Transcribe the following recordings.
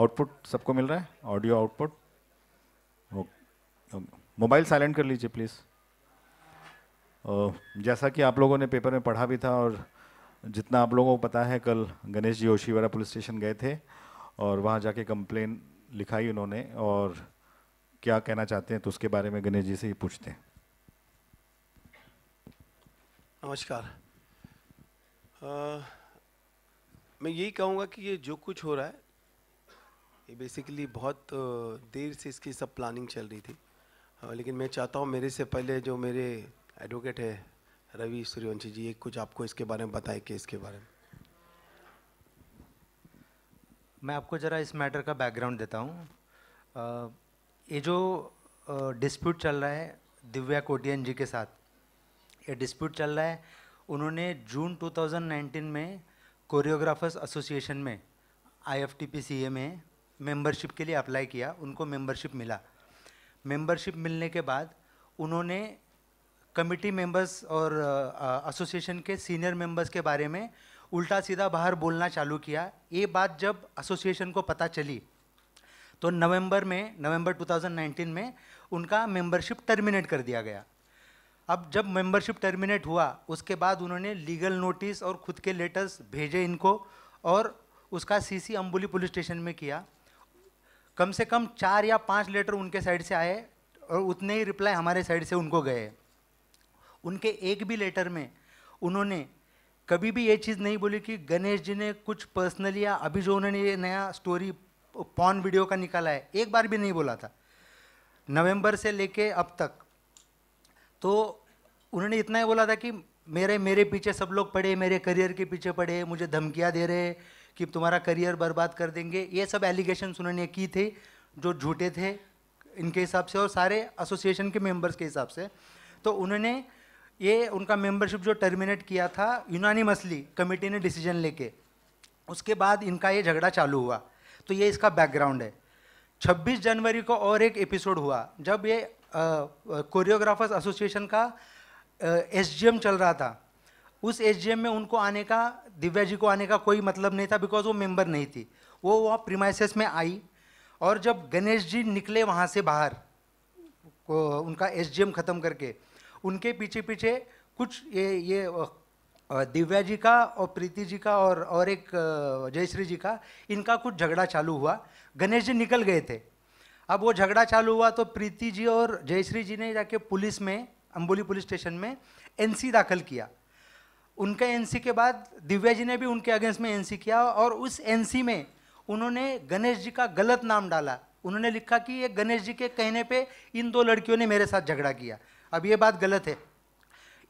Output सबको मिल रहा है ऑडियो आउटपुट मोबाइल साइलेंट कर लीजिए प्लीज़ जैसा कि आप लोगों ने पेपर में पढ़ा भी था और जितना आप लोगों को पता है कल गणेश जी ओशीवरा पुलिस स्टेशन गए थे और वहाँ जाके कंप्लेन लिखाई उन्होंने और क्या कहना चाहते हैं तो उसके बारे में गणेश जी से ही पूछते हैं नमस्कार आ, मैं यही कहूँगा कि ये जो कुछ हो रहा है ये बेसिकली बहुत देर से इसकी सब प्लानिंग चल रही थी लेकिन मैं चाहता हूँ मेरे से पहले जो मेरे एडवोकेट है रवि सूर्यवंशी जी ये कुछ आपको इसके बारे में बताए केस के बारे में मैं आपको ज़रा इस मैटर का बैकग्राउंड देता हूँ ये जो डिस्प्यूट चल रहा है दिव्या कोटियन जी के साथ ये डिस्प्यूट चल रहा है उन्होंने जून 2019 में कोरियोग्राफर्स एसोसिएशन में I F T P C A में मेंबरशिप के लिए अप्लाई किया उनको मेंबरशिप मिला मेंबरशिप मिलने के बाद उन्होंने कमिटी मेंबर्स और एसोसिएशन के सीनियर मेंबर्स के बारे में उल्टा सीधा बाहर बोलना चालू किया ये बात जब एसोसिएशन को पता चली तो नवंबर में नवंबर 2019 में उनका मेंबरशिप टर्मिनेट कर दिया गया अब जब मेंबरशिप टर्मिनेट हुआ उसके बाद उन्होंने लीगल नोटिस और ख़ुद के लेटर्स भेजे इनको और उसका सीसी अंबुली पुलिस स्टेशन में किया कम से कम चार या पाँच लेटर उनके साइड से आए और उतने ही रिप्लाई हमारे साइड से उनको गए उनके एक भी लेटर में उन्होंने कभी भी ये चीज़ नहीं बोली कि गणेश जी ने कुछ पर्सनली या अभी जो उन्होंने ये नया स्टोरी पॉन वीडियो का निकाला है एक बार भी नहीं बोला था नवंबर से लेके अब तक तो उन्होंने इतना ही बोला था कि मेरे मेरे पीछे सब लोग पड़े मेरे करियर के पीछे पड़े मुझे धमकियाँ दे रहे कि तुम्हारा करियर बर्बाद कर देंगे ये सब एलिगेशन उन्होंने की थे जो झूठे थे इनके हिसाब से और सारे एसोसिएशन के मेंबर्स के हिसाब से तो उन्होंने ये उनका मेंबरशिप जो टर्मिनेट किया था यूनानिमसली कमेटी ने डिसीजन लेके उसके बाद इनका ये झगड़ा चालू हुआ तो ये इसका बैकग्राउंड है 26 जनवरी को और एक एपिसोड हुआ जब ये कोरियोग्राफर्स एसोसिएशन का एस चल रहा था उस एसजीएम में उनको आने का दिव्या जी को आने का कोई मतलब नहीं था बिकॉज वो मेंबर नहीं थी वो वहाँ प्रीमाइसिस में आई और जब गणेश जी निकले वहाँ से बाहर उनका एस ख़त्म करके उनके पीछे पीछे कुछ ये ये दिव्या जी का और प्रीति जी का और और एक जयश्री जी का इनका कुछ झगड़ा चालू हुआ गणेश जी निकल गए थे अब वो झगड़ा चालू हुआ तो प्रीति जी और जयश्री जी ने जाके पुलिस में अम्बोली पुलिस स्टेशन में एनसी दाखिल किया उनका एनसी के बाद दिव्या जी ने भी उनके अगेंस्ट में एनसी किया और उस एनसी में उन्होंने गणेश जी का गलत नाम डाला उन्होंने लिखा कि ये गणेश जी के कहने पे इन दो लड़कियों ने मेरे साथ झगड़ा किया अब ये बात गलत है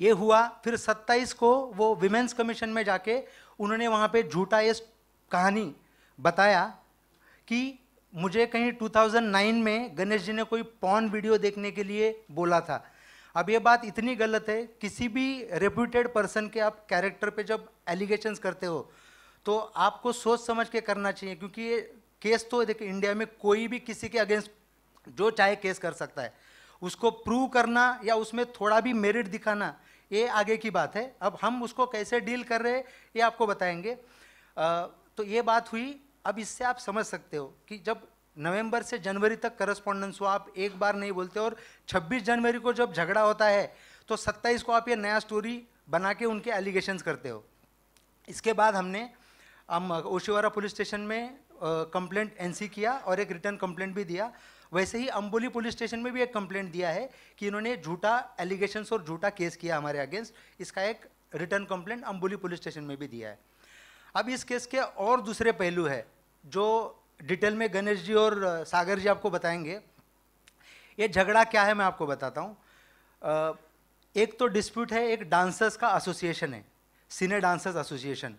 ये हुआ फिर 27 को वो विमेंस कमीशन में जाके उन्होंने वहाँ पे झूठा ये कहानी बताया कि मुझे कहीं 2009 में गणेश जी ने कोई पॉन वीडियो देखने के लिए बोला था अब ये बात इतनी गलत है किसी भी रेप्यूटेड पर्सन के आप कैरेक्टर पे जब एलिगेशंस करते हो तो आपको सोच समझ के करना चाहिए क्योंकि ये केस तो देखिए इंडिया में कोई भी किसी के अगेंस्ट जो चाहे केस कर सकता है उसको प्रूव करना या उसमें थोड़ा भी मेरिट दिखाना ये आगे की बात है अब हम उसको कैसे डील कर रहे हैं ये आपको बताएंगे आ, तो ये बात हुई अब इससे आप समझ सकते हो कि जब नवंबर से जनवरी तक करस्पॉन्डेंस हुआ आप एक बार नहीं बोलते और 26 जनवरी को जब झगड़ा होता है तो 27 को आप ये नया स्टोरी बना के उनके एलिगेशंस करते हो इसके बाद हमने हम ओशिवारा पुलिस स्टेशन में कंप्लेंट एनसी किया और एक रिटर्न कंप्लेंट भी दिया वैसे ही अम्बोली पुलिस स्टेशन में भी एक कंप्लेंट दिया है कि इन्होंने झूठा एलिगेशंस और झूठा केस किया हमारे अगेंस्ट इसका एक return complaint Amboli police station में भी दिया है अब इस केस के और दूसरे पहलू है जो डिटेल में गणेश जी और सागर जी आपको बताएंगे ये झगड़ा क्या है मैं आपको बताता हूँ एक तो डिस्प्यूट है एक डांसर्स का एसोसिएशन है सीनियर डांसर्स एसोसिएशन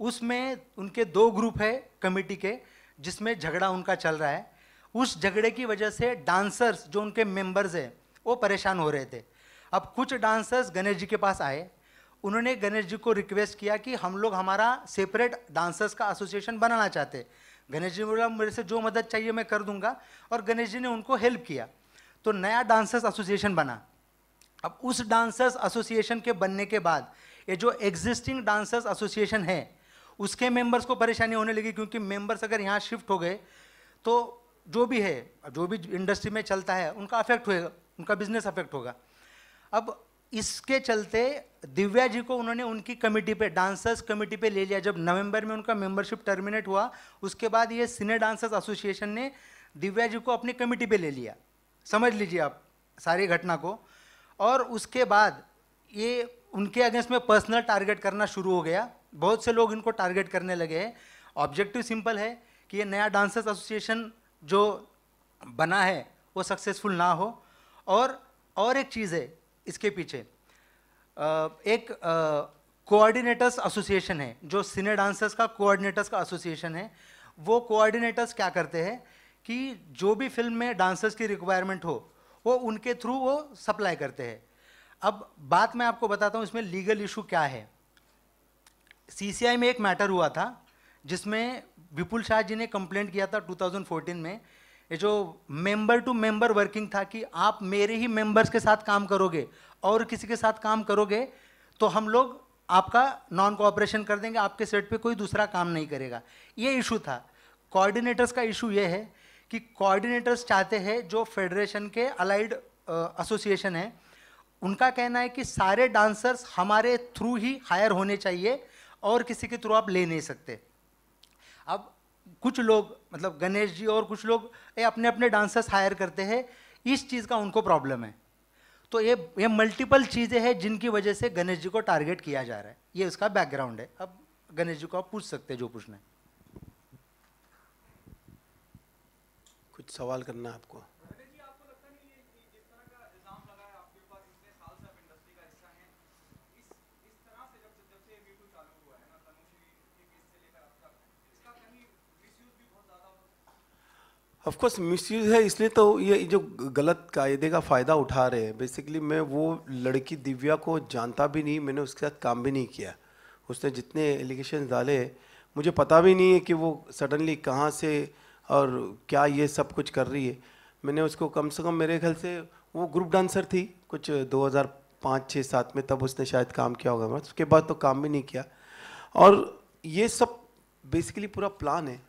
उसमें उनके दो ग्रुप है कमेटी के जिसमें झगड़ा उनका चल रहा है उस झगड़े की वजह से डांसर्स जो उनके मेंबर्स हैं वो परेशान हो रहे थे अब कुछ डांसर्स गणेश जी के पास आए उन्होंने गणेश जी को रिक्वेस्ट किया कि हम लोग हमारा सेपरेट डांसर्स का एसोसिएशन बनाना चाहते गणेश जी ने बोला मेरे से जो मदद चाहिए मैं कर दूंगा और गणेश जी ने उनको हेल्प किया तो नया डांसर्स एसोसिएशन बना अब उस डांसर्स एसोसिएशन के बनने के बाद ये जो एग्जिस्टिंग डांसर्स एसोसिएशन है उसके मेंबर्स को परेशानी होने लगी क्योंकि मेंबर्स अगर यहाँ शिफ्ट हो गए तो जो भी है जो भी इंडस्ट्री में चलता है उनका अफेक्ट होएगा उनका बिजनेस अफेक्ट होगा अब इसके चलते दिव्या जी को उन्होंने उनकी कमेटी पे डांसर्स कमेटी पे ले लिया जब नवंबर में उनका मेंबरशिप टर्मिनेट हुआ उसके बाद ये सीनियर डांसर्स एसोसिएशन ने दिव्या जी को अपनी कमेटी पे ले लिया समझ लीजिए आप सारी घटना को और उसके बाद ये उनके अगेंस्ट में पर्सनल टारगेट करना शुरू हो गया बहुत से लोग इनको टारगेट करने लगे हैं ऑब्जेक्टिव सिंपल है कि ये नया डांसर्स एसोसिएशन जो बना है वो सक्सेसफुल ना हो और और एक चीज़ है इसके पीछे एक कोऑर्डिनेटर्स एसोसिएशन है जो सिने डांसर्स का कोऑर्डिनेटर्स का एसोसिएशन है वो कोऑर्डिनेटर्स क्या करते हैं कि जो भी फिल्म में डांसर्स की रिक्वायरमेंट हो वो उनके थ्रू वो सप्लाई करते हैं अब बात मैं आपको बताता हूँ इसमें लीगल इशू क्या है सीसीआई में एक मैटर हुआ था जिसमें विपुल शाह जी ने कंप्लेंट किया था 2014 में ये जो मेंबर टू मेंबर वर्किंग था कि आप मेरे ही मेंबर्स के साथ काम करोगे और किसी के साथ काम करोगे तो हम लोग आपका नॉन कोऑपरेशन कर देंगे आपके सेट पे कोई दूसरा काम नहीं करेगा ये इशू था कोऑर्डिनेटर्स का इशू ये है कि कोऑर्डिनेटर्स चाहते हैं जो फेडरेशन के अलाइड एसोसिएशन है उनका कहना है कि सारे डांसर्स हमारे थ्रू ही हायर होने चाहिए और किसी के थ्रू आप ले नहीं सकते अब कुछ लोग मतलब गणेश जी और कुछ लोग ये अपने अपने डांसर्स हायर करते हैं इस चीज़ का उनको प्रॉब्लम है तो ये ये मल्टीपल चीज़ें हैं जिनकी वजह से गणेश जी को टारगेट किया जा रहा है ये उसका बैकग्राउंड है अब गणेश जी को आप पूछ सकते हैं जो पूछना है कुछ सवाल करना है आपको ऑफकोर्स यूज़ है इसलिए तो ये जो गलत कायदे का फ़ायदा उठा रहे हैं बेसिकली मैं वो लड़की दिव्या को जानता भी नहीं मैंने उसके साथ काम भी नहीं किया उसने जितने एलिगेशन डाले मुझे पता भी नहीं है कि वो सडनली कहाँ से और क्या ये सब कुछ कर रही है मैंने उसको कम से कम मेरे ख्याल से वो ग्रुप डांसर थी कुछ 2005 छः सात में तब उसने शायद काम किया होगा मतलब उसके बाद तो काम भी नहीं किया और ये सब बेसिकली पूरा प्लान है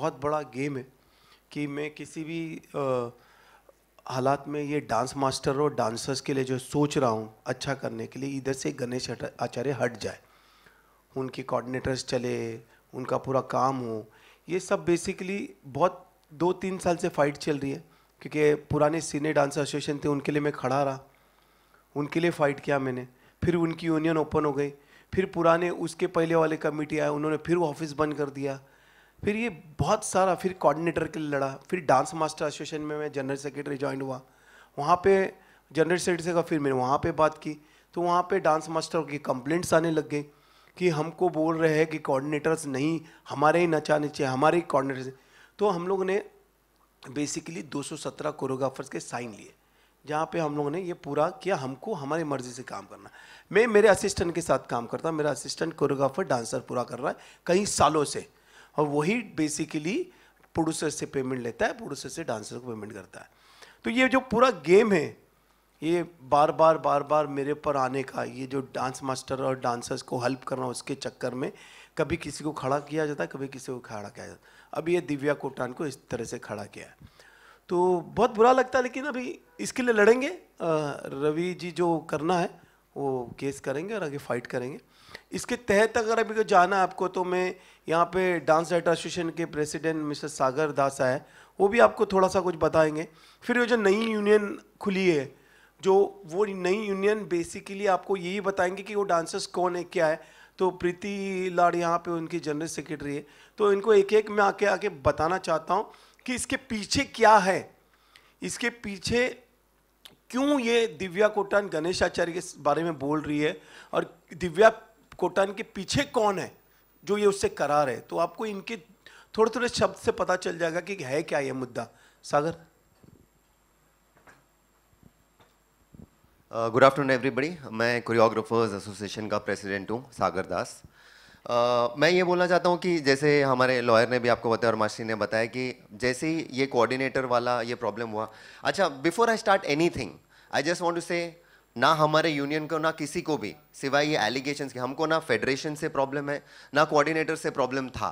बहुत बड़ा गेम है कि मैं किसी भी हालात में ये डांस मास्टर और डांसर्स के लिए जो सोच रहा हूँ अच्छा करने के लिए इधर से गणेश आचार्य हट जाए उनके कोऑर्डिनेटर्स चले उनका पूरा काम हो ये सब बेसिकली बहुत दो तीन साल से फाइट चल रही है क्योंकि पुराने सीनियर डांसर एसोसिएशन थे उनके लिए मैं खड़ा रहा उनके लिए फ़ाइट किया मैंने फिर उनकी यूनियन ओपन हो गई फिर पुराने उसके पहले वाले कमेटी आए उन्होंने फिर वो ऑफिस बंद कर दिया फिर ये बहुत सारा फिर कोऑर्डिनेटर के लिए लड़ा फिर डांस मास्टर एसोसिएशन में मैं जनरल सेक्रेटरी ज्वाइन हुआ वहाँ पे जनरल सेक्रेटरी से का फिर मैंने वहाँ पे बात की तो वहाँ पे डांस मास्टर की कंप्लेंट्स आने लग गए कि हमको बोल रहे हैं कि कोऑर्डिनेटर्स नहीं हमारे ही नचाने चाहिए हमारे ही कोऑर्डिनेटर्स तो हम लोग ने बेसिकली 217 कोरियोग्राफर्स के साइन लिए जहाँ पे हम लोगों ने ये पूरा किया हमको हमारी मर्जी से काम करना मैं मेरे असिस्टेंट के साथ काम करता मेरा असिस्टेंट कोरियोग्राफर डांसर पूरा कर रहा है कई सालों से और वही बेसिकली प्रोड्यूसर से पेमेंट लेता है प्रोड्यूसर से डांसर को पेमेंट करता है तो ये जो पूरा गेम है ये बार बार बार बार मेरे पर आने का ये जो डांस मास्टर और डांसर्स को हेल्प करना उसके चक्कर में कभी किसी को खड़ा किया जाता है कभी किसी को खड़ा किया जाता है अब ये दिव्या कोटान को इस तरह से खड़ा किया है तो बहुत बुरा लगता है लेकिन अभी इसके लिए लड़ेंगे रवि जी जो करना है वो केस करेंगे और आगे फाइट करेंगे इसके तहत अगर अभी जाना है आपको तो मैं यहाँ पे डांस डाइट एसोसिएशन के प्रेसिडेंट मिस्टर सागर दास है वो भी आपको थोड़ा सा कुछ बताएंगे फिर वो जो नई यूनियन खुली है जो वो नई यूनियन बेसिकली आपको यही बताएंगे कि वो डांसर्स कौन है क्या है तो प्रीति लाड़ यहाँ पे उनकी जनरल सेक्रेटरी है तो इनको एक एक मैं आके आके बताना चाहता हूँ कि इसके पीछे क्या है इसके पीछे क्यों ये दिव्या कोटान गणेश आचार्य के बारे में बोल रही है और दिव्या कोटान के पीछे कौन है जो ये उससे करा रहे तो आपको इनके थोड़े थोड़े शब्द से पता चल जाएगा कि है क्या ये मुद्दा सागर गुड आफ्टरनून एवरीबडी मैं कोरियोग्राफर्स एसोसिएशन का प्रेसिडेंट हूँ सागर दास uh, मैं ये बोलना चाहता हूँ कि जैसे हमारे लॉयर ने भी आपको बताया और मास्टर ने बताया कि जैसे ही ये कोऑर्डिनेटर वाला ये प्रॉब्लम हुआ अच्छा before I start anything I just want to say ना हमारे यूनियन को ना किसी को भी सिवाय ये एलिगेशन के हमको ना फेडरेशन से प्रॉब्लम है ना कोऑर्डिनेटर से प्रॉब्लम था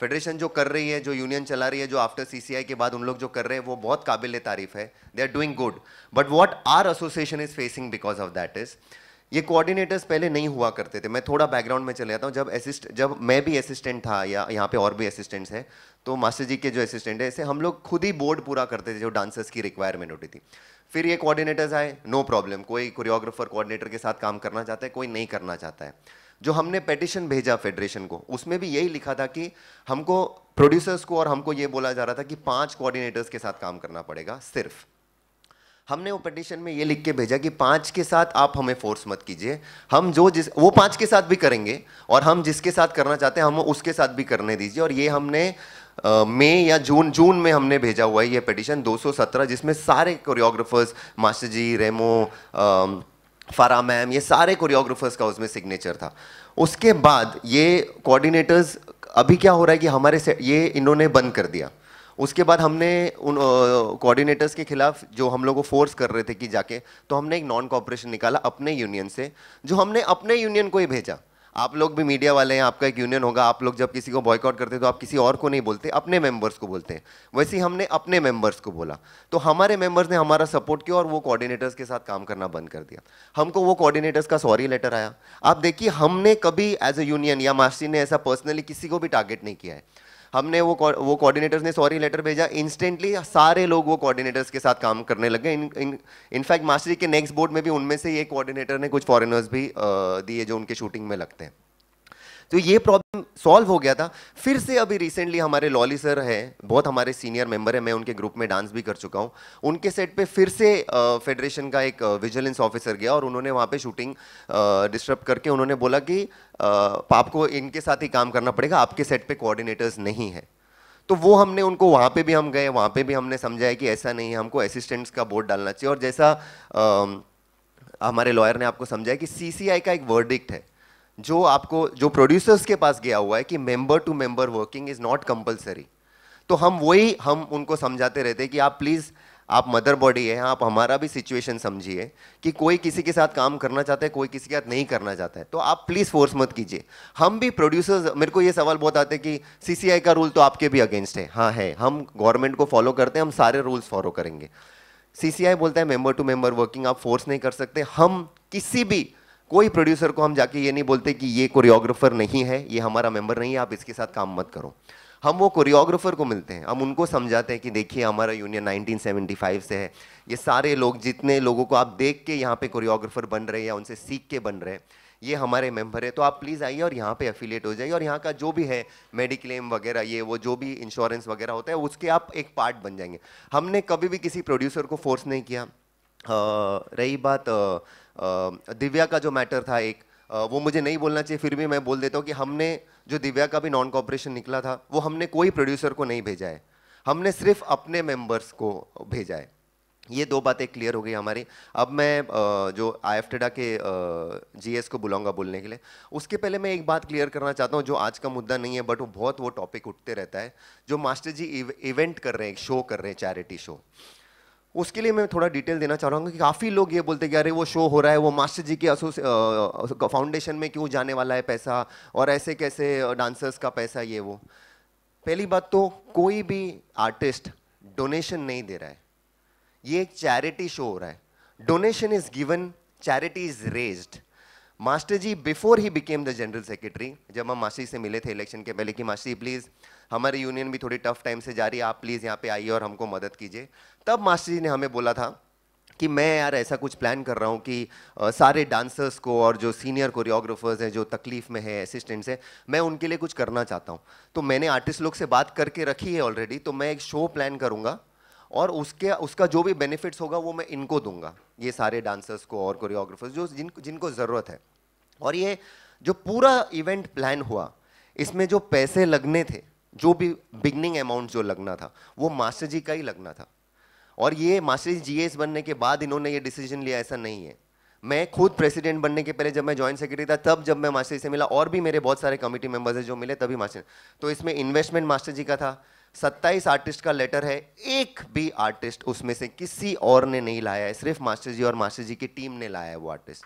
फेडरेशन जो कर रही है जो यूनियन चला रही है जो आफ्टर सीसीआई के बाद उन लोग जो कर रहे हैं वो बहुत काबिल तारीफ है they are doing good but what are association is facing because of that is ये कोऑर्डिनेटर्स पहले नहीं हुआ करते थे मैं थोड़ा बैकग्राउंड में चले जाता हूँ जब असिस्ट जब मैं भी असिस्टेंट था या यहाँ पे और भी असिस्टेंट्स हैं तो मास्टर जी के जो असिस्टेंट है ऐसे हम लोग खुद ही बोर्ड पूरा करते थे जो डांसर्स की रिक्वायरमेंट होती थी फिर ये कोऑर्डिनेटर्स आए नो प्रॉब्लम कोई कोरियोग्राफर कोऑर्डिनेटर के साथ काम करना चाहता है कोई नहीं करना चाहता है जो हमने पेटिशन भेजा फेडरेशन को उसमें भी यही लिखा था कि हमको प्रोड्यूसर्स को और हमको ये बोला जा रहा था कि पांच कोऑर्डिनेटर्स के साथ काम करना पड़ेगा सिर्फ हमने वो पटिशन में ये लिख के भेजा कि पांच के साथ आप हमें फोर्स मत कीजिए हम जो जिस वो पांच के साथ भी करेंगे और हम जिसके साथ करना चाहते हैं हम उसके साथ भी करने दीजिए और ये हमने मई या जून जून में हमने भेजा हुआ है ये पिटिशन 217 जिसमें सारे कोरियोग्राफर्स मास्टर जी रेमो फारा मैम ये सारे कोरियोग्राफर्स का उसमें सिग्नेचर था उसके बाद ये कोऑर्डिनेटर्स अभी क्या हो रहा है कि हमारे से ये इन्होंने बंद कर दिया उसके बाद हमने उन कोऑर्डिनेटर्स के खिलाफ जो हम लोग को फोर्स कर रहे थे कि जाके तो हमने एक नॉन कॉपरेशन निकाला अपने यूनियन से जो हमने अपने यूनियन को ही भेजा आप लोग भी मीडिया वाले हैं आपका एक यूनियन होगा आप लोग जब किसी को बॉयकॉट करते हैं तो आप किसी और को नहीं बोलते अपने मेंबर्स को बोलते हैं वैसे ही हमने अपने मेंबर्स को बोला तो हमारे मेंबर्स ने हमारा सपोर्ट किया और वो कोऑर्डिनेटर्स के साथ काम करना बंद कर दिया हमको वो कोऑर्डिनेटर्स का सॉरी लेटर आया आप देखिए हमने कभी एज ए यूनियन या मास्टी ने ऐसा पर्सनली किसी को भी टारगेट नहीं किया है हमने वो वो कोऑर्डिनेटर्स ने सॉरी लेटर भेजा इंस्टेंटली सारे लोग वो कोऑर्डिनेटर्स के साथ काम करने लगे इनफैक्ट मास्टरी के नेक्स्ट बोर्ड में भी उनमें से ये कोऑर्डिनेटर ने कुछ फॉरेनर्स भी दिए जो उनके शूटिंग में लगते हैं तो ये प्रॉब्लम सॉल्व हो गया था फिर से अभी रिसेंटली हमारे लॉली सर हैं बहुत हमारे सीनियर मेंबर हैं मैं उनके ग्रुप में डांस भी कर चुका हूँ उनके सेट पे फिर से फेडरेशन का एक विजिलेंस ऑफिसर गया और उन्होंने वहाँ पे शूटिंग डिस्टर्ब करके उन्होंने बोला कि आपको इनके साथ ही काम करना पड़ेगा आपके सेट पर कोऑर्डिनेटर्स नहीं है तो वो हमने उनको वहाँ पर भी हम गए वहाँ पर भी हमने समझाया कि ऐसा नहीं है हमको असिस्टेंट्स का बोर्ड डालना चाहिए और जैसा हमारे लॉयर ने आपको समझाया कि सी का एक वर्डिक्ट है जो आपको जो प्रोड्यूसर्स के पास गया हुआ है कि member to member working is not compulsory तो हम वही हम उनको समझाते रहते हैं कि आप प्लीज़ आप मदर बॉडी है आप हमारा भी सिचुएशन समझिए कि कोई किसी के साथ काम करना चाहता है कोई किसी के साथ नहीं करना चाहता है तो आप प्लीज़ फोर्स मत कीजिए हम भी प्रोड्यूसर्स मेरे को ये सवाल बहुत आते हैं कि सीसीआई का रूल तो आपके भी अगेंस्ट है हाँ है हम गवर्नमेंट को फॉलो करते हैं हम सारे रूल्स फॉलो करेंगे सीसीआई बोलता है मेंबर टू मेंबर वर्किंग आप फोर्स नहीं कर सकते हम किसी भी कोई प्रोड्यूसर को हम जाके ये नहीं बोलते कि ये कोरियोग्राफर नहीं है ये हमारा मेंबर नहीं है आप इसके साथ काम मत करो हम वो कोरियोग्राफर को मिलते हैं हम उनको समझाते हैं कि देखिए हमारा यूनियन 1975 से है ये सारे लोग जितने लोगों को आप देख के यहाँ पे कोरियोग्राफर बन रहे हैं या उनसे सीख के बन रहे हैं ये हमारे मेंबर है तो आप प्लीज़ आइए और यहाँ पे अफिलेट हो जाइए और यहाँ का जो भी है मेडिक्लेम वगैरह ये वो जो भी इंश्योरेंस वगैरह होता है उसके आप एक पार्ट बन जाएंगे हमने कभी भी किसी प्रोड्यूसर को फोर्स नहीं किया आ, रही बात आ, दिव्या का जो मैटर था एक वो मुझे नहीं बोलना चाहिए फिर भी मैं बोल देता हूँ कि हमने जो दिव्या का भी नॉन कॉपरेशन निकला था वो हमने कोई प्रोड्यूसर को नहीं भेजा है हमने सिर्फ अपने मेंबर्स को भेजा है ये दो बातें क्लियर हो गई हमारी अब मैं जो आई के जीएस को बुलाऊंगा बोलने के लिए उसके पहले मैं एक बात क्लियर करना चाहता हूँ जो आज का मुद्दा नहीं है बट वो बहुत वो टॉपिक उठते रहता है जो मास्टर जी इव, इवेंट कर रहे हैं शो कर रहे हैं चैरिटी शो उसके लिए मैं थोड़ा डिटेल देना चाह रहा हूँ कि काफ़ी लोग ये बोलते हैं कि अरे वो शो हो रहा है वो मास्टर जी के फाउंडेशन में क्यों जाने वाला है पैसा और ऐसे कैसे डांसर्स का पैसा ये वो पहली बात तो कोई भी आर्टिस्ट डोनेशन नहीं दे रहा है ये एक चैरिटी शो हो रहा है donation is given charity is raise master ji before he became the general secretary जब हम मास्टर जी से मिले थे इलेक्शन के पहले कि मास्टर जी प्लीज़ हमारी यूनियन भी थोड़ी टफ टाइम से जा रही है आप प्लीज़ यहाँ पे आइए और हमको मदद कीजिए तब मास्टर जी ने हमें बोला था कि मैं यार ऐसा कुछ प्लान कर रहा हूँ कि आ, सारे डांसर्स को और जो सीनियर कोरियोग्राफर्स हैं जो तकलीफ़ में है असिस्टेंट्स हैं मैं उनके लिए कुछ करना चाहता हूँ तो मैंने आर्टिस्ट लोग से बात करके रखी है ऑलरेडी तो मैं एक शो प्लान करूँगा और उसके उसका जो भी बेनिफिट्स होगा वो मैं इनको दूंगा ये सारे डांसर्स को और कोरियोग्राफर्स जो जिन जिनको ज़रूरत है और ये जो पूरा इवेंट प्लान हुआ इसमें जो पैसे लगने थे जो भी बिगनिंग अमाउंट जो लगना था वो मास्टर जी का ही लगना था और ये मास्टर जी जीएस बनने के बाद इन्होंने ये डिसीजन लिया ऐसा नहीं है मैं खुद प्रेसिडेंट बनने के पहले जब मैं जॉइंट सेक्रेटरी था तब जब मैं मास्टर जी से मिला और भी मेरे बहुत सारे कमेटी मेंबर्स हैं जो मिले तभी मास्टर तो इसमें इन्वेस्टमेंट मास्टर जी का था सत्ताईस आर्टिस्ट का लेटर है एक भी आर्टिस्ट उसमें से किसी और ने नहीं लाया है सिर्फ मास्टर जी और मास्टर जी की टीम ने लाया है वो आर्टिस्ट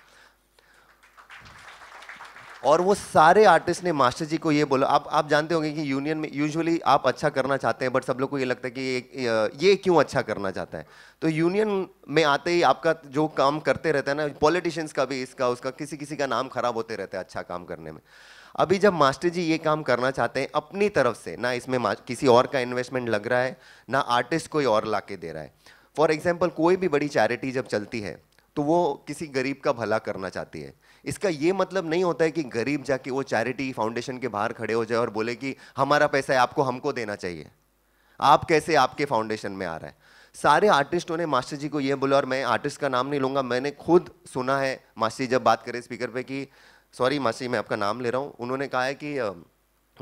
और वो सारे आर्टिस्ट ने मास्टर जी को ये बोला आप आप जानते होंगे कि यूनियन में यूजुअली आप अच्छा करना चाहते हैं बट सब लोग को ये लगता है कि ये, ये क्यों अच्छा करना चाहता है तो यूनियन में आते ही आपका जो काम करते रहता है ना पॉलिटिशियंस का भी इसका उसका किसी किसी का नाम खराब होते रहता है अच्छा काम करने में अभी जब मास्टर जी ये काम करना चाहते हैं अपनी तरफ से ना इसमें किसी और का इन्वेस्टमेंट लग रहा है ना आर्टिस्ट कोई और ला दे रहा है फॉर एग्जाम्पल कोई भी बड़ी चैरिटी जब चलती है तो वो किसी गरीब का भला करना चाहती है इसका ये मतलब नहीं होता है कि गरीब जाके वो चैरिटी फाउंडेशन के बाहर खड़े हो जाए और बोले कि हमारा पैसा है आपको हमको देना चाहिए आप कैसे आपके फाउंडेशन में आ रहा है सारे आर्टिस्टों ने मास्टर जी को ये बोला और मैं आर्टिस्ट का नाम नहीं लूँगा मैंने खुद सुना है मास्टर जी जब बात करे स्पीकर पे कि सॉरी मास्टर जी मैं आपका नाम ले रहा हूँ उन्होंने कहा है कि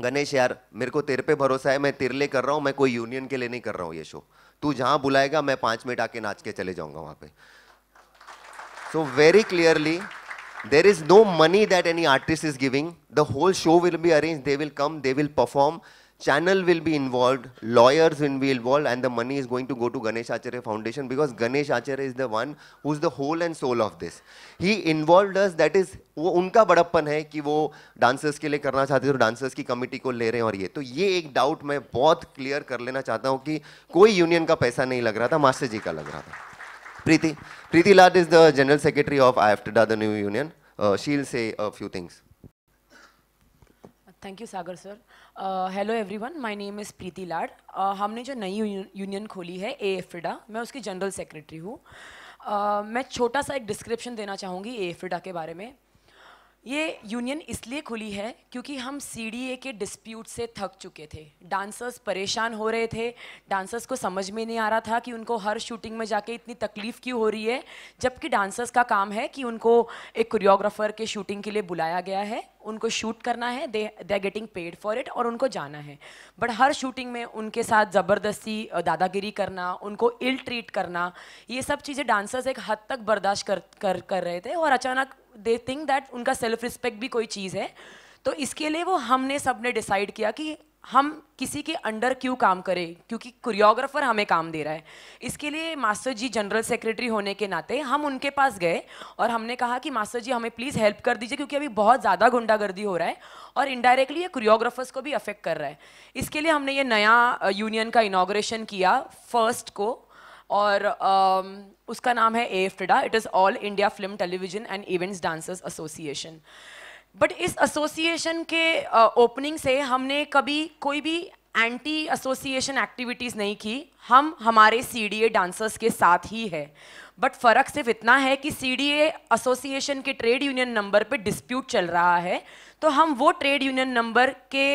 गणेश यार मेरे को तेरे पे भरोसा है मैं तेरे लिए कर रहा हूँ मैं कोई यूनियन के लिए नहीं कर रहा हूँ ये शो तू जहाँ बुलाएगा मैं पाँच मिनट आके नाच के चले जाऊँगा वहाँ पे so very clearly there is no money that any artist is giving. The whole show will be arranged. They will come, they will perform. Channel will be involved, lawyers will be involved, and the money is going to go to Ganesh Acharya Foundation because Ganesh Acharya is the one who is the whole and soul of this. He involved us, that is, वो उनका बड़प्पन है कि वो dancers के लिए करना चाहते थे तो डांसर्स की कमिटी को ले रहे हैं और ye तो ये एक डाउट मैं बहुत क्लियर कर लेना चाहता हूँ कि कोई यूनियन का पैसा नहीं लग रहा था मास्टर जी का लग रहा था Preeti. Preeti Lad is the General Secretary of IFTDA, the new union. Uh, she'll say a few things. Thank you Sagar sir hello everyone my name is Preeti Lad हमने जो नई यूनियन खोली है ए एफिडा मैं उसकी जनरल सेक्रेटरी हूँ uh, मैं छोटा सा एक डिस्क्रिप्शन देना चाहूँगी ए एफिडा के बारे में ये यूनियन इसलिए खुली है क्योंकि हम सी के डिस्प्यूट से थक चुके थे डांसर्स परेशान हो रहे थे डांसर्स को समझ में नहीं आ रहा था कि उनको हर शूटिंग में जाके इतनी तकलीफ़ क्यों हो रही है जबकि डांसर्स का काम है कि उनको एक कोरियोग्राफर के शूटिंग के लिए बुलाया गया है उनको शूट करना है they they getting paid for it और उनको जाना है बट हर शूटिंग में उनके साथ ज़बरदस्ती दादागिरी करना उनको इल ट्रीट करना ये सब चीज़ें डांसर्स एक हद तक बर्दाश्त कर कर कर रहे थे और अचानक दे थिंक दैट उनका सेल्फ रिस्पेक्ट भी कोई चीज़ है तो इसके लिए वो हमने सब ने डिसाइड किया कि हम किसी के अंडर क्यों काम करें क्योंकि कोरियोग्राफर हमें काम दे रहा है इसके लिए मास्टर जी जनरल सेक्रेटरी होने के नाते हम उनके पास गए और हमने कहा कि मास्टर जी हमें प्लीज़ हेल्प कर दीजिए क्योंकि अभी बहुत ज़्यादा गुंडागर्दी हो रहा है और इनडायरेक्टली ये कोरियोग्राफर्स को भी अफेक्ट कर रहा है इसके लिए हमने ये नया यूनियन का इनाग्रेशन किया फर्स्ट को और उसका नाम है ए एफ्टडा it is all India film television and events dancers association but इस एसोसिएशन के ओपनिंग uh, से हमने कभी कोई भी एंटी एसोसिएशन एक्टिविटीज़ नहीं की हम हमारे सी डी ए डांसर्स के साथ ही है बट फ़र्क सिर्फ इतना है कि सी डी एसोसिएशन के ट्रेड यूनियन नंबर पे डिस्प्यूट चल रहा है तो हम वो ट्रेड यूनियन नंबर के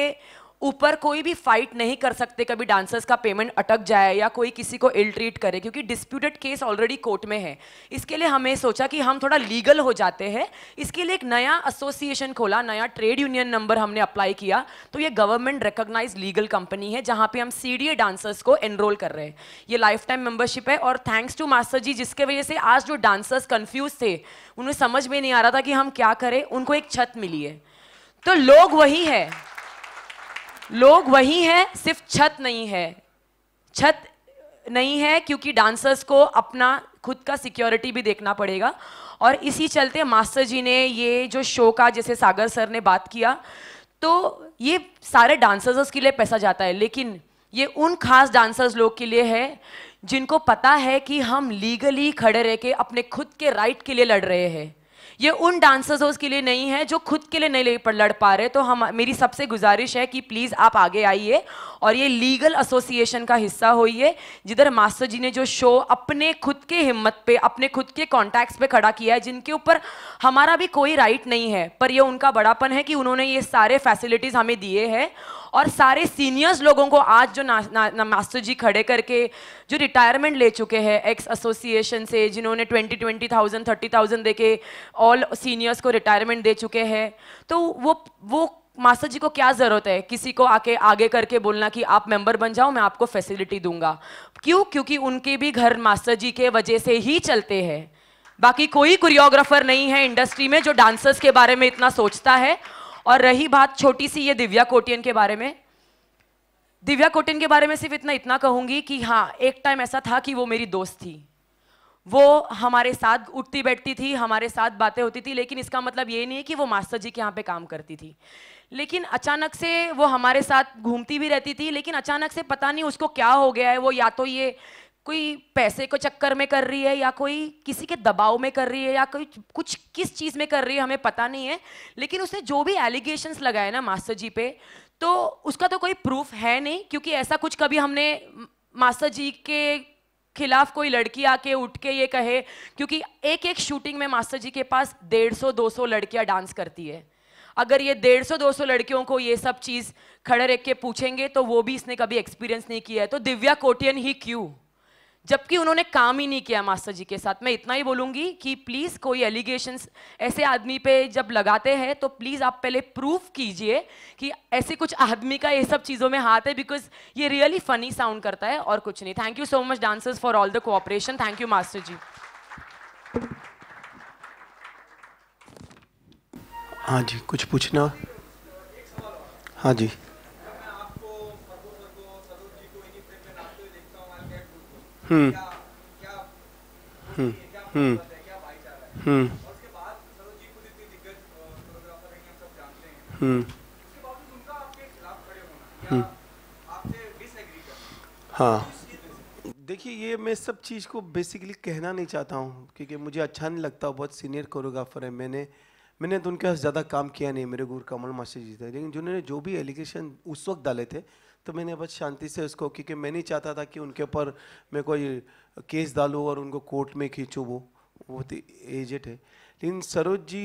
ऊपर कोई भी फाइट नहीं कर सकते कभी डांसर्स का पेमेंट अटक जाए या कोई किसी को इल ट्रीट करे क्योंकि डिस्प्यूटेड केस ऑलरेडी कोर्ट में है इसके लिए हमें सोचा कि हम थोड़ा लीगल हो जाते हैं इसके लिए एक नया एसोसिएशन खोला नया ट्रेड यूनियन नंबर हमने अप्लाई किया तो ये गवर्नमेंट रिकोगनाइज लीगल कंपनी है जहाँ पर हम सी डांसर्स को एनरोल कर रहे हैं ये लाइफ टाइम मेम्बरशिप है और थैंक्स टू मास्टर जी जिसके वजह से आज जो डांसर्स कन्फ्यूज थे उन्हें समझ में नहीं आ रहा था कि हम क्या करें उनको एक छत मिली है तो लोग वही है लोग वही हैं सिर्फ छत नहीं है छत नहीं है क्योंकि डांसर्स को अपना खुद का सिक्योरिटी भी देखना पड़ेगा और इसी चलते मास्टर जी ने ये जो शो का जैसे सागर सर ने बात किया तो ये सारे डांसर्स के लिए पैसा जाता है लेकिन ये उन खास डांसर्स लोग के लिए है जिनको पता है कि हम लीगली खड़े रह के अपने खुद के राइट के लिए लड़ रहे हैं ये उन डांसर्स के लिए नहीं है जो खुद के लिए नहीं लड़ पा रहे तो हम मेरी सबसे गुजारिश है कि प्लीज़ आप आगे आइए और ये लीगल एसोसिएशन का हिस्सा होइए जिधर मास्टर जी ने जो शो अपने खुद के हिम्मत पे अपने खुद के कॉन्टैक्ट्स पे खड़ा किया है जिनके ऊपर हमारा भी कोई राइट नहीं है पर यह उनका बड़ापन है कि उन्होंने ये सारे फैसिलिटीज़ हमें दिए हैं और सारे सीनियर्स लोगों को आज जो ना, ना, मास्टर जी खड़े करके जो रिटायरमेंट ले चुके हैं एक्स एसोसिएशन से जिन्होंने twenty twenty thousand thirty thousand दे के ऑल सीनियर्स को रिटायरमेंट दे चुके हैं तो वो वो मास्टर जी को क्या ज़रूरत है किसी को आके आगे करके बोलना कि आप मेंबर बन जाओ मैं आपको फैसिलिटी दूंगा क्यों क्योंकि उनके भी घर मास्टर जी के वजह से ही चलते हैं बाकी कोई कोरियोग्राफर नहीं है इंडस्ट्री में जो डांसर्स के बारे में इतना सोचता है और रही बात छोटी सी ये दिव्या कोटियन के बारे में दिव्या कोटियन के बारे में सिर्फ इतना इतना कहूंगी कि हाँ एक टाइम ऐसा था कि वो मेरी दोस्त थी वो हमारे साथ उठती बैठती थी हमारे साथ बातें होती थी लेकिन इसका मतलब ये नहीं है कि वो मास्टर जी के यहाँ पे काम करती थी लेकिन अचानक से वो हमारे साथ घूमती भी रहती थी लेकिन अचानक से पता नहीं उसको क्या हो गया है वो या तो ये कोई पैसे को चक्कर में कर रही है या कोई किसी के दबाव में कर रही है या कोई कुछ किस चीज़ में कर रही है हमें पता नहीं है लेकिन उसने जो भी एलिगेशंस लगाए ना मास्टर जी पे तो उसका तो कोई प्रूफ है नहीं क्योंकि ऐसा कुछ कभी हमने मास्टर जी के खिलाफ कोई लड़की आके उठ के ये कहे क्योंकि एक एक शूटिंग में मास्टर जी के पास डेढ़ सौ दो सौ लड़कियाँ डांस करती है अगर ये डेढ़ सौ दो सौ लड़कियों को ये सब चीज़ खड़े रख के पूछेंगे तो वो भी इसने कभी एक्सपीरियंस नहीं किया है तो दिव्या कोटियन ही क्यों जबकि उन्होंने काम ही नहीं किया मास्टर जी के साथ मैं इतना ही बोलूंगी कि प्लीज़ कोई एलिगेशंस ऐसे आदमी पे जब लगाते हैं तो प्लीज़ आप पहले प्रूफ कीजिए कि ऐसे कुछ आदमी का ये सब चीज़ों में हाथ है बिकॉज ये रियली फनी साउंड करता है और कुछ नहीं thank you so much dancers for all the cooperation thank you master ji हाँ जी कुछ पूछना हाँ जी हम्म। हम्म। हम्म। हाँ देखिए ये मैं सब चीज़ को बेसिकली कहना नहीं चाहता हूँ क्योंकि मुझे अच्छा नहीं लगता बहुत सीनियर कोरियोग्राफर है मैंने मैंने तो उनके साथ ज़्यादा काम किया नहीं मेरे गुरु कमल मास्टर जी थे लेकिन जिन्होंने जो भी एलिगेशन उस वक्त डाले थे तो मैंने बस शांति से उसको क्योंकि मैं नहीं चाहता था कि उनके ऊपर मैं कोई केस डालूँ और उनको कोर्ट में खींचूँ वो वो तो एजेड है लेकिन सरोज जी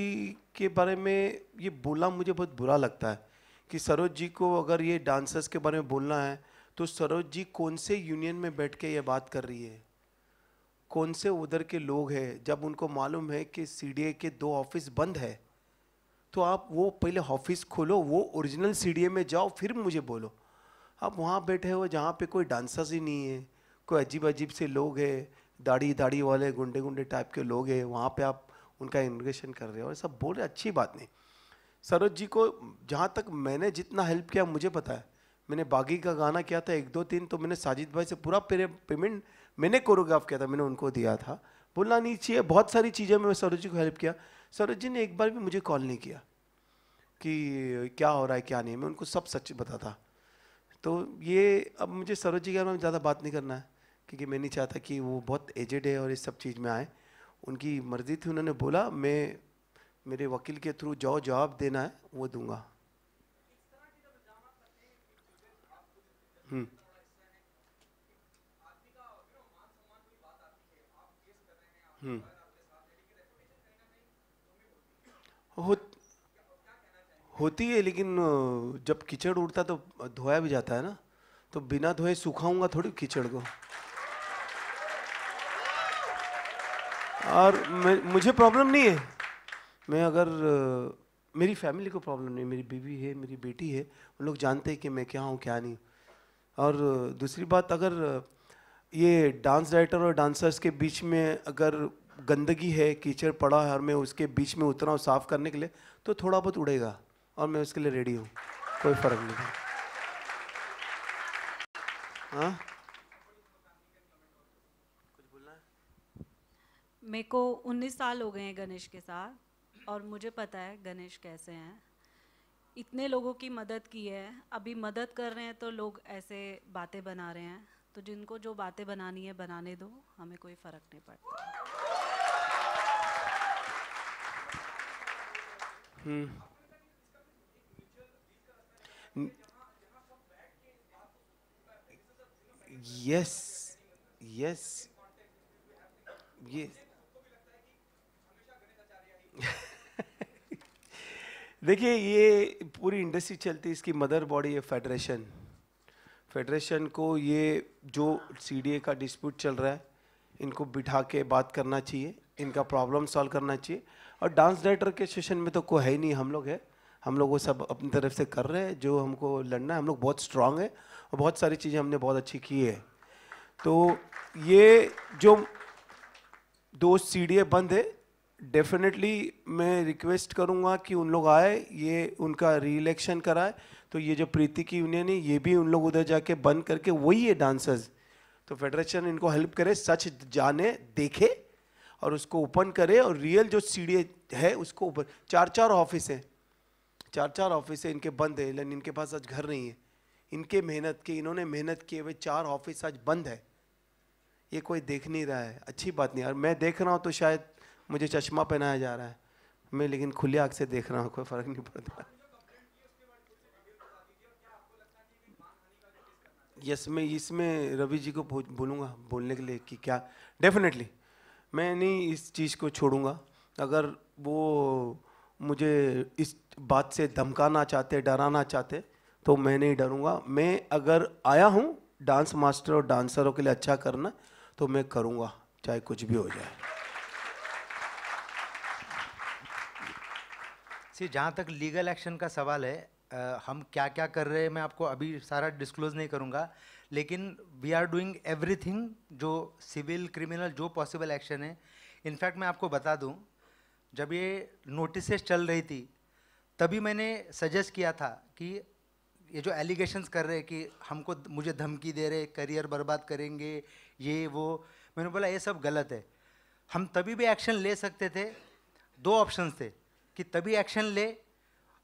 के बारे में ये बोला मुझे बहुत बुरा लगता है कि सरोज जी को अगर ये डांसर्स के बारे में बोलना है तो सरोज जी कौन से यूनियन में बैठ के ये बात कर रही है कौन से उधर के लोग हैं जब उनको मालूम है कि सी के दो ऑफिस बंद है तो आप वो पहले ऑफिस खोलो वो ओरिजिनल सी में जाओ फिर मुझे बोलो आप वहाँ बैठे हो जहाँ पे कोई डांसर्स ही नहीं है कोई अजीब अजीब से लोग है दाढ़ी दाढ़ी वाले गुंडे गुंडे टाइप के लोग हैं वहाँ पे आप उनका इन्वेस्टिगेशन कर रहे हो और सब बोल रहे अच्छी बात नहीं सरोज जी को जहाँ तक मैंने जितना हेल्प किया मुझे पता है मैंने बागी का गाना किया था एक दो तीन तो मैंने साजिद भाई से पूरा पेमेंट मैंने कोरियोग्राफ किया था मैंने उनको दिया था बोलना नहीं चाहिए बहुत सारी चीज़ें में सरोज जी को हेल्प किया सरोज जी ने एक बार भी मुझे कॉल नहीं किया कि क्या हो रहा है क्या नहीं मैं उनको सब सच बताता तो ये अब मुझे सरोज जी के बारे में ज़्यादा बात नहीं करना है क्योंकि मैं नहीं चाहता कि वो बहुत एजेड है और इस सब चीज़ में आए उनकी मर्जी थी उन्होंने बोला मैं मेरे वकील के थ्रू जो जवाब देना है वो दूंगा हम्म, हम्म। हो होती है लेकिन जब कीचड़ उड़ता तो धोया भी जाता है ना तो बिना धोए सुखाऊंगा थोड़ी कीचड़ को और मुझे प्रॉब्लम नहीं है मैं अगर मेरी फैमिली को प्रॉब्लम नहीं मेरी बीवी है मेरी बेटी है उन लोग जानते हैं कि मैं क्या हूँ क्या नहीं और दूसरी बात अगर ये डांस डाइटर और डांसर्स के बीच में अगर गंदगी है कीचड़ पड़ा है और मैं उसके बीच में उतरा हूँ साफ़ करने के लिए तो थोड़ा बहुत उड़ेगा और मैं उसके लिए रेडी हूँ कोई फर्क नहीं है हाँ? मेरे को 19 साल हो गए हैं गणेश के साथ और मुझे पता है गणेश कैसे हैं इतने लोगों की मदद की है अभी मदद कर रहे हैं तो लोग ऐसे बातें बना रहे हैं तो जिनको जो बातें बनानी है बनाने दो हमें कोई फ़र्क नहीं पड़ता हम्म यस यस ये देखिए ये पूरी इंडस्ट्री चलती है इसकी मदर बॉडी है फेडरेशन फेडरेशन को ये जो सीडीए का डिस्प्यूट चल रहा है इनको बिठा के बात करना चाहिए इनका प्रॉब्लम सॉल्व करना चाहिए और डांस डायरेक्टर के सेशन में तो कोई है ही नहीं हम लोग है हम लोग वो सब अपनी तरफ से कर रहे हैं जो हमको लड़ना है हम लोग बहुत स्ट्रांग है और बहुत सारी चीज़ें हमने बहुत अच्छी की है तो ये जो दो सी बंद है डेफिनेटली मैं रिक्वेस्ट करूँगा कि उन लोग आए ये उनका इलेक्शन कराए तो ये जो प्रीति की यूनियन है ये भी उन लोग उधर जाके बंद करके वही है डांसर्स तो फेडरेशन इनको हेल्प करे सच जाने देखे और उसको ओपन करे और रियल जो सीढ़ी है उसको ओपन चार चार ऑफिस हैं चार चार ऑफिस इनके बंद है लेकिन इनके पास आज घर नहीं है इनके मेहनत के इन्होंने मेहनत किए हुए चार ऑफिस आज बंद है ये कोई देख नहीं रहा है अच्छी बात नहीं और मैं देख रहा हूँ तो शायद मुझे चश्मा पहनाया जा रहा है मैं लेकिन खुली आँख से देख रहा हूँ कोई फ़र्क नहीं पड़ता यस मैं इसमें रवि जी को बोलूँगा बोलने के लिए कि क्या डेफिनेटली मैं नहीं इस चीज़ को छोड़ूंगा अगर वो मुझे इस बात से धमकाना चाहते डराना चाहते तो मैं नहीं डरूंगा मैं अगर आया हूँ डांस मास्टर और डांसरों के लिए अच्छा करना तो मैं करूँगा चाहे कुछ भी हो जाए सी जहाँ तक लीगल एक्शन का सवाल है आ, हम क्या क्या कर रहे हैं मैं आपको अभी सारा डिस्क्लोज नहीं करूँगा लेकिन वी आर डूइंग एवरीथिंग जो सिविल क्रिमिनल जो पॉसिबल एक्शन है इनफैक्ट मैं आपको बता दूँ जब ये नोटिसेस चल रही थी तभी मैंने सजेस्ट किया था कि ये जो एलिगेशंस कर रहे हैं कि हमको मुझे धमकी दे रहे करियर बर्बाद करेंगे ये वो मैंने बोला ये सब गलत है हम तभी भी एक्शन ले सकते थे दो ऑप्शन थे कि तभी एक्शन ले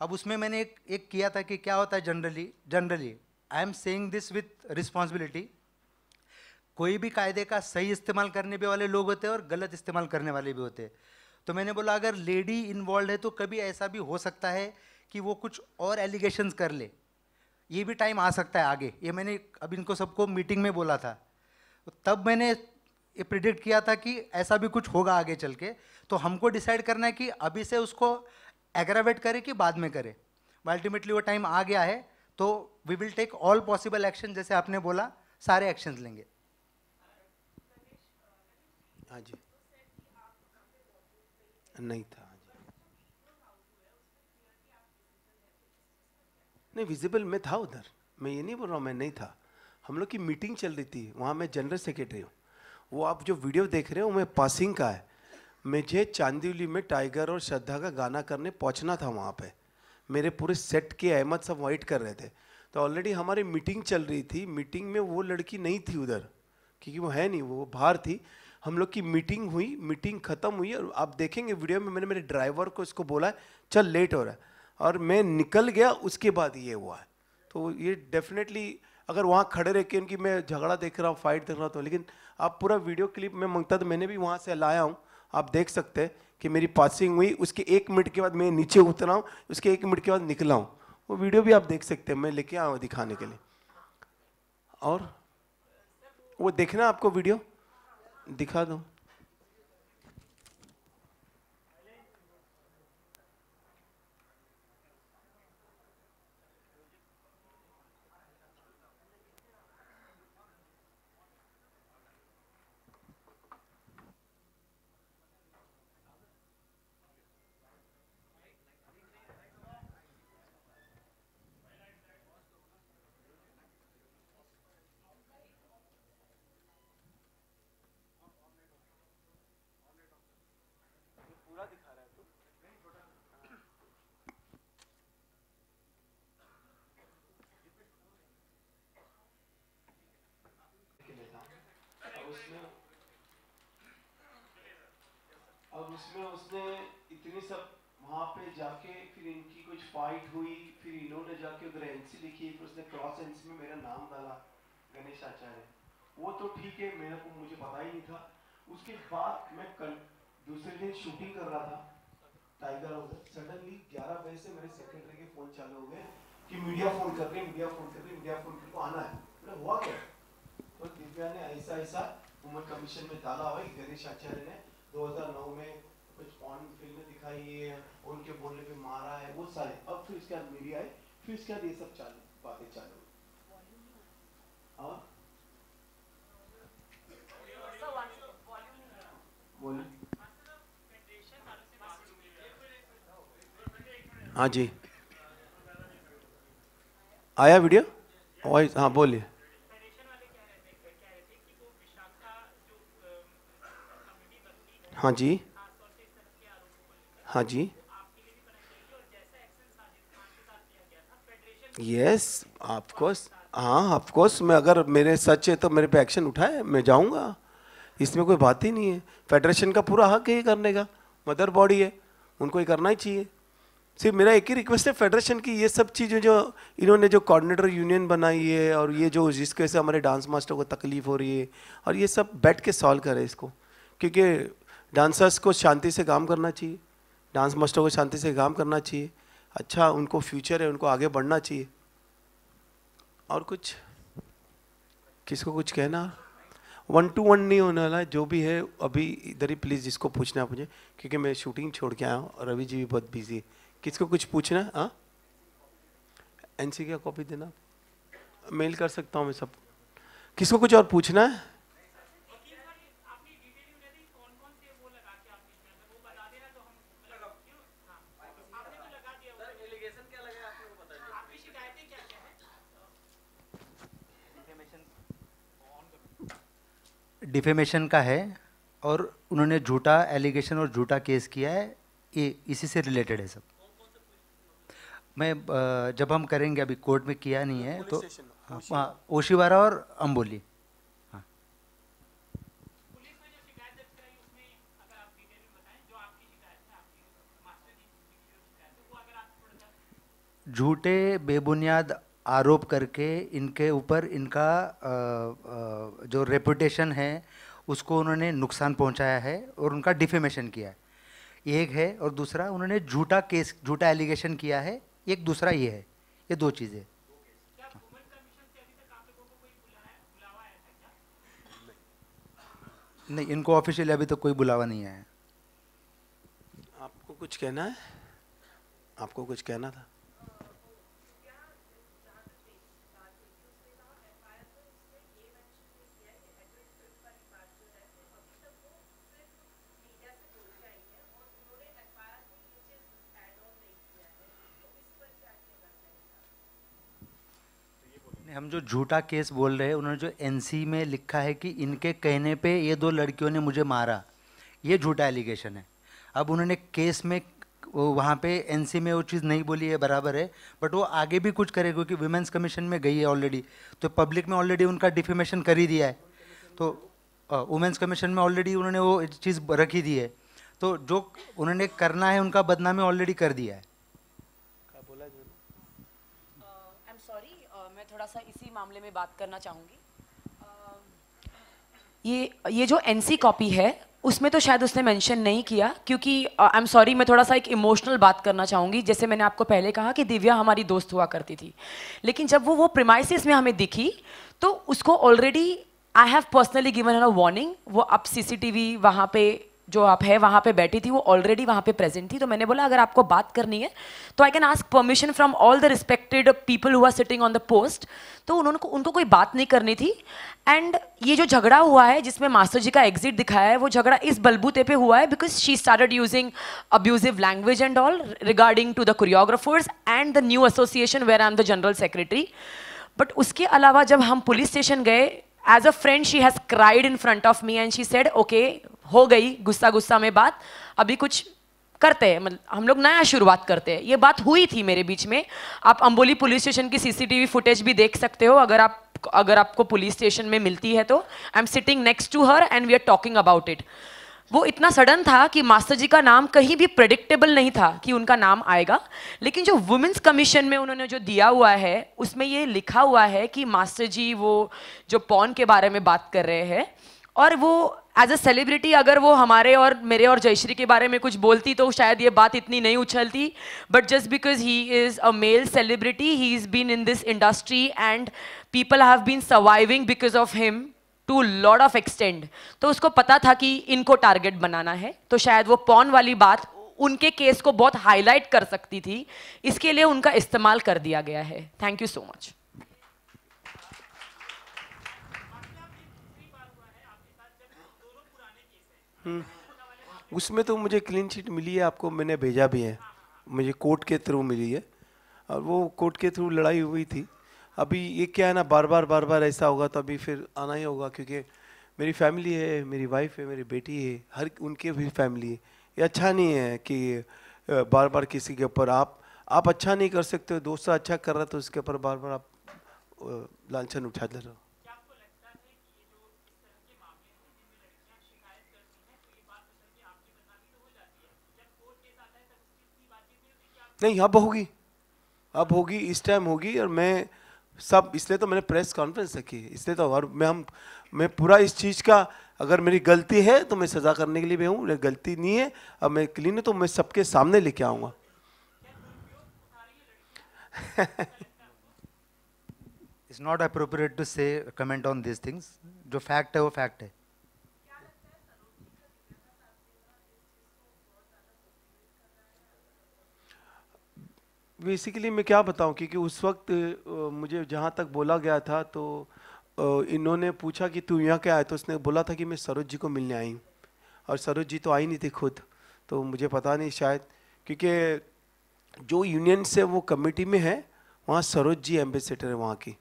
अब उसमें मैंने एक एक किया था कि क्या होता है generally generally I am saying this with responsibility कोई भी कायदे का सही इस्तेमाल करने भी वाले लोग होते हैं और गलत इस्तेमाल करने वाले भी होते हैं तो मैंने बोला अगर लेडी इन्वॉल्व है तो कभी ऐसा भी हो सकता है कि वो कुछ और एलिगेशंस कर ले ये भी टाइम आ सकता है आगे ये मैंने अब इनको सबको मीटिंग में बोला था तब मैंने ये प्रिडिक्ट किया था कि ऐसा भी कुछ होगा आगे चल के तो हमको डिसाइड करना है कि अभी से उसको एग्रावेट करें कि बाद में करें अल्टीमेटली वो टाइम आ गया है तो we will take all possible action जैसे आपने बोला सारे एक्शन लेंगे हाँ जी नहीं था नहीं विजिबल मैं था उधर मैं ये नहीं बोल रहा हूँ मैं नहीं था हम लोग की मीटिंग चल रही थी वहाँ मैं जनरल सेक्रेटरी हूँ वो आप जो वीडियो देख रहे हो मैं पासिंग का है मुझे चांदीवली में टाइगर और श्रद्धा का गाना करने पहुँचना था वहाँ पे मेरे पूरे सेट के अहमद सब वाइट कर रहे थे तो ऑलरेडी हमारी मीटिंग चल रही थी मीटिंग में वो लड़की नहीं थी उधर क्योंकि वो है नहीं वो बाहर थी हम लोग की मीटिंग हुई मीटिंग ख़त्म हुई और आप देखेंगे वीडियो में मैंने मेरे ड्राइवर को इसको बोला चल लेट हो रहा है और मैं निकल गया उसके बाद ये हुआ है तो ये डेफिनेटली अगर वहाँ खड़े रह के उनकी मैं झगड़ा देख रहा हूँ फाइट देख रहा हूँ तो लेकिन आप पूरा वीडियो क्लिप में मांगता तो मैंने भी वहाँ से लाया हूँ आप देख सकते हैं कि मेरी पासिंग हुई उसके एक मिनट के बाद मैं नीचे उतरा हूँ उसके एक मिनट के बाद निकला हूँ वो वीडियो भी आप देख सकते हैं मैं लेके आया हूँ दिखाने के लिए और वो देखना आपको वीडियो दिखा दो में उसने इतनी सब वहाँ पे जाके फिर इनकी कुछ फाइट हुई फिर इन्होंने जाके उधर एनसी लिखी फिर उसने क्रॉस एनसी में मेरा नाम डाला गणेश आचार्य वो तो ठीक है मेरे को मुझे पता ही नहीं था उसके बाद मैं कल दूसरे दिन शूटिंग कर रहा था टाइगर उधर सडनली ग्यारह बजे से मेरे सेक्रेटरी के फोन चालू हो गए कि मीडिया फोन कर रहे मीडिया फोन कर रहे मीडिया फोन करके आना है मतलब हुआ क्या तो दिव्या ने ऐसा ऐसा वुमेन कमीशन में डाला हुआ गणेश आचार्य ने 2009 में कुछ फिल्में दिखाई है उनके बोलने पे मारा है वो सारे अब फिर बाद मीडिया फिर बाद ये सब चालू बातें चालू और बोले हाँ जी आया वीडियो वॉइस हाँ बोलिए हाँ जी हाँ जी यस ऑफकोर्स हाँ ऑफकोर्स मैं अगर मेरे सच है तो मेरे पे एक्शन उठाए मैं जाऊँगा इसमें कोई बात ही नहीं है फेडरेशन का पूरा हक है ये करने का मदर बॉडी है उनको ये करना ही चाहिए सिर्फ मेरा एक ही रिक्वेस्ट है फेडरेशन की ये सब चीज़ें जो इन्होंने जो कोऑर्डिनेटर यूनियन बनाई है और ये जो जिसके से हमारे डांस मास्टर को तकलीफ हो रही है और ये सब बैठ के सॉल्व करें इसको क्योंकि डांसर्स को शांति से काम करना चाहिए डांस मास्टर को शांति से काम करना चाहिए अच्छा उनको फ्यूचर है उनको आगे बढ़ना चाहिए और कुछ किसको कुछ कहना वन टू वन नहीं होने वाला जो भी है अभी इधर ही प्लीज़ जिसको पूछना है मुझे क्योंकि मैं शूटिंग छोड़ के आया हूँ और रवि जी भी बहुत बिजी है किसको कुछ पूछना है हाँ एन सी का कॉपी देना मेल कर सकता हूँ मैं सब किसको कुछ और पूछना है डिफेमेशन का है और उन्होंने झूठा एलिगेशन और झूठा केस किया है ये इसी से रिलेटेड है सब मैं जब हम करेंगे अभी कोर्ट में किया नहीं है तो हाँ, हाँ ओशीवारा और अम्बोली हाँ झूठे बेबुनियाद आरोप करके इनके ऊपर इनका जो रेपुटेशन है उसको उन्होंने नुकसान पहुंचाया है और उनका डिफेमेशन किया है एक है और दूसरा उन्होंने झूठा केस झूठा एलिगेशन किया है एक दूसरा ये है ये दो चीज़ें नहीं इनको ऑफिशियली अभी तक तो कोई बुलावा नहीं आया आपको कुछ कहना है आपको कुछ कहना था हम जो झूठा केस बोल रहे हैं उन्होंने जो एनसी में लिखा है कि इनके कहने पे ये दो लड़कियों ने मुझे मारा ये झूठा एलिगेशन है अब उन्होंने केस में वहाँ पे एनसी में वो चीज़ नहीं बोली है बराबर है बट वो आगे भी कुछ करेगा क्योंकि वुमेंस कमीशन में गई है ऑलरेडी तो पब्लिक में ऑलरेडी उनका डिफेमेशन कर ही दिया है तो वुमेंस कमीशन में ऑलरेडी उन्होंने वो चीज़ रखी दी है तो जो उन्होंने करना है उनका बदनामी ऑलरेडी कर दिया है थोड़ा सा इसी मामले में बात करना चाहूँगी ये ये जो एनसी कॉपी है उसमें तो शायद उसने मेंशन नहीं किया क्योंकि आई एम सॉरी मैं थोड़ा सा एक इमोशनल बात करना चाहूँगी जैसे मैंने आपको पहले कहा कि दिव्या हमारी दोस्त हुआ करती थी लेकिन जब वो वो प्रिमाइसिस में हमें दिखी तो उसको already I have personally given a warning वो अब सीसीटीवी वहाँ पे जो आप है वहाँ पे बैठी थी वो ऑलरेडी वहाँ पे प्रेजेंट थी तो मैंने बोला अगर आपको बात करनी है तो I can ask permission from all the respected people हुआ सिटिंग ऑन द पोस्ट तो उन्होंने उनको कोई बात नहीं करनी थी एंड ये जो झगड़ा हुआ है जिसमें मास्टर जी का एग्जिट दिखाया है वो झगड़ा इस बलबूते पे हुआ है because she started using abusive language and all regarding to the choreographers and the new association where I am the general secretary but उसके अलावा जब हम पुलिस स्टेशन गए as a friend she has cried in front of me and she said okay हो गई गुस्सा गुस्सा में बात अभी कुछ करते हैं मतलब हम लोग नया शुरुआत करते हैं ये बात हुई थी मेरे बीच में आप अम्बोली पुलिस स्टेशन की सीसीटीवी फुटेज भी देख सकते हो अगर आप अगर आपको पुलिस स्टेशन में मिलती है तो I am sitting next to her and we are talking about it वो इतना सडन था कि मास्टर जी का नाम कहीं भी प्रडिक्टेबल नहीं था कि उनका नाम आएगा लेकिन जो वुमेंस कमीशन में उन्होंने जो दिया हुआ है उसमें ये लिखा हुआ है कि मास्टर जी वो जो पॉन के बारे में बात कर रहे हैं और वो एज अ सेलिब्रिटी अगर वो हमारे और मेरे और जयश्री के बारे में कुछ बोलती तो शायद ये बात इतनी नहीं उछलती but just because he is a male celebrity he is been in this industry and people have been surviving because of him to lord of extend तो उसको पता था कि इनको टारगेट बनाना है तो शायद वो पॉन वाली बात उनके केस को बहुत हाईलाइट कर सकती थी इसके लिए उनका इस्तेमाल कर दिया गया है थैंक यू सो मच उसमें तो मुझे क्लीन चिट मिली है आपको मैंने भेजा भी है मुझे कोर्ट के थ्रू मिली है और वो कोर्ट के थ्रू लड़ाई हुई थी अभी ये क्या है ना बार बार बार बार ऐसा होगा तो अभी फिर आना ही होगा क्योंकि मेरी फैमिली है मेरी वाइफ है मेरी बेटी है हर उनके भी फैमिली है ये अच्छा नहीं है कि बार बार किसी के ऊपर आप आप अच्छा नहीं कर सकते हो दूसरा अच्छा कर रहा तो उसके ऊपर बार बार आप लालछन उठा दे रहे हो नहीं अब होगी अब होगी इस टाइम होगी और मैं सब इसलिए तो मैंने प्रेस कॉन्फ्रेंस रखी है इसलिए तो और मैं हम मैं पूरा इस चीज़ का अगर मेरी गलती है तो मैं सज़ा करने के लिए भी हूँ मेरी गलती नहीं है अब मैं क्लीन है तो मैं सबके सामने लेके आऊँगा it's not appropriate to say comment on this things जो फैक्ट है वो फैक्ट है बेसिकली मैं क्या बताऊं क्योंकि उस वक्त मुझे जहाँ तक बोला गया था तो इन्होंने पूछा कि तू यहाँ क्या आया तो उसने बोला था कि मैं सरोज जी को मिलने आई हूँ और सरोज जी तो आई नहीं थी खुद तो मुझे पता नहीं शायद क्योंकि जो यूनियन से वो कमेटी में है वहाँ सरोज जी एम्बेसडर है वहाँ की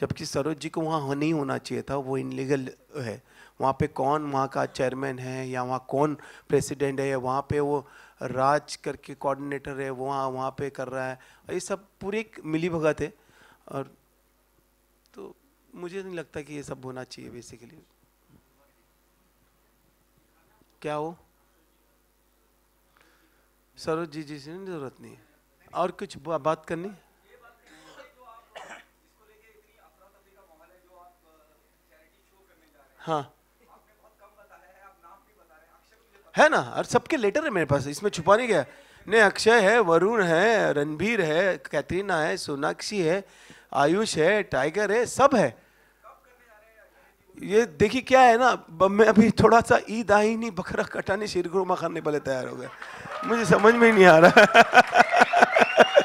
जबकि सरोज जी को वहाँ नहीं होना चाहिए था वो इनलीगल है वहाँ पे कौन वहाँ का चेयरमैन है या वहाँ कौन प्रेसिडेंट है या वहाँ पे वो राज करके कोऑर्डिनेटर है वहाँ वहाँ पे कर रहा है और ये सब पूरे एक मिली भगत है और तो मुझे नहीं लगता कि ये सब होना चाहिए बेसिकली क्या हो सरोज जी जी से जरूरत नहीं और कुछ बात करनी हाँ है ना और सबके लेटर है मेरे पास इसमें छुपा नहीं गया नहीं अक्षय है वरुण है रणबीर है कैतरीना है सोनाक्षी है आयुष है टाइगर है सब है ये देखिए क्या है ना मैं अभी थोड़ा सा ईद आई नहीं बकरा कटाने शेर गुरु मखाने वाले तैयार हो गए मुझे समझ में नहीं आ रहा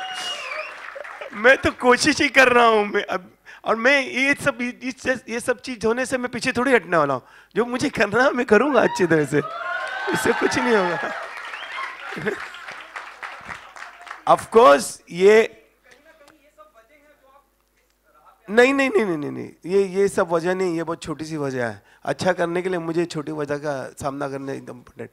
मैं तो कोशिश ही कर रहा हूँ मैं अब और मैं ये सब ये सब चीज़ होने से मैं पीछे थोड़ी हटने वाला हूँ जो मुझे करना है मैं करूँगा अच्छी तरह से इससे कुछ नहीं होगा ऑफ कोर्स ये नहीं नहीं नहीं नहीं नहीं ये ये सब वजह नहीं ये बहुत छोटी सी वजह है अच्छा करने के लिए मुझे छोटी वजह का सामना करना एकदम इम्पोर्टेंट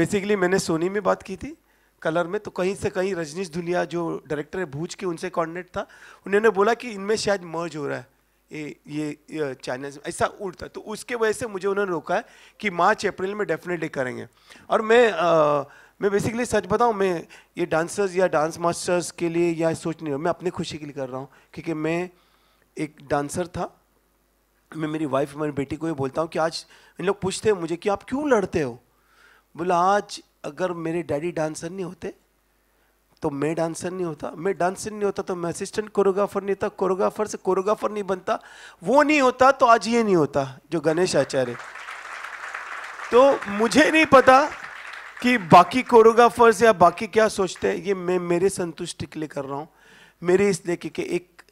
बेसिकली मैंने सोनी में बात की थी कलर में तो कहीं से कहीं रजनीश धुलिया जो डायरेक्टर है भूज के उनसे कॉर्डिनेट था उन्होंने बोला कि इनमें शायद मर्ज हो रहा है ये ये चैनल्स ऐसा उड़ता तो उसके वजह से मुझे उन्होंने रोका है कि मार्च अप्रैल में डेफिनेटली करेंगे और मैं आ, मैं बेसिकली सच बताऊं मैं ये डांसर्स या डांस मास्टर्स के लिए या सोच नहीं रहा मैं अपनी खुशी के लिए कर रहा हूँ क्योंकि मैं एक डांसर था मैं मेरी वाइफ मेरी बेटी को ये बोलता हूँ कि आज इन लोग पूछते हैं मुझे कि आप क्यों लड़ते हो बोला आज अगर मेरे डैडी डांसर नहीं होते तो मैं डांसर नहीं होता मैं डांसर नहीं होता तो मैं असिस्टेंट कोरियोग्राफर नहीं था कोरोग्राफर से कोरियोग्राफर नहीं बनता वो नहीं होता तो आज ये नहीं होता जो गणेश आचार्य तो मुझे नहीं पता कि बाकी कोरियोग्राफर्स या बाकी क्या सोचते हैं ये मैं मेरे संतुष्टि के लिए कर रहा हूँ मेरे इसलिए कि, के एक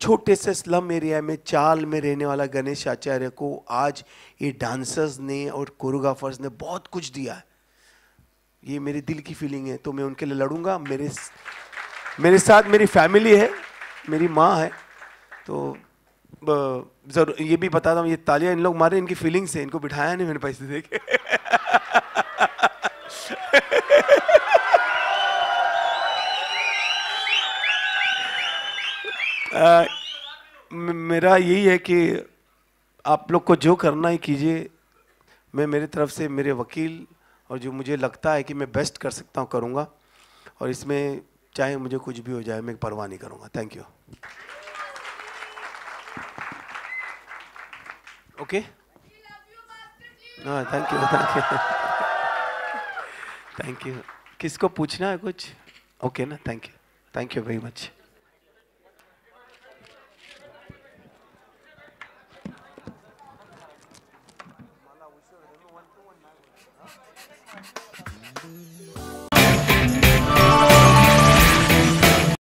छोटे से स्लम एरिया में चाल में रहने वाला गणेश आचार्य को आज ये डांसर्स ने और कोरियोग्राफर्स ने बहुत कुछ दिया है ये मेरे दिल की फीलिंग है तो मैं उनके लिए लड़ूंगा मेरे मेरे साथ मेरी फैमिली है मेरी माँ है तो जरूर ये भी बता दूँ ये तालियां इन लोग मारे इनकी फीलिंग्स है इनको बिठाया नहीं मैंने पैसे दे के आ, मेरा यही है कि आप लोग को जो करना है कीजिए मैं मेरे तरफ से मेरे वकील और जो मुझे लगता है कि मैं बेस्ट कर सकता हूँ करूँगा और इसमें चाहे मुझे कुछ भी हो जाए मैं परवाह नहीं करूँगा थैंक यू ओके हाँ thank you thank you thank you किसको पूछना है कुछ ओके ना thank you thank you very much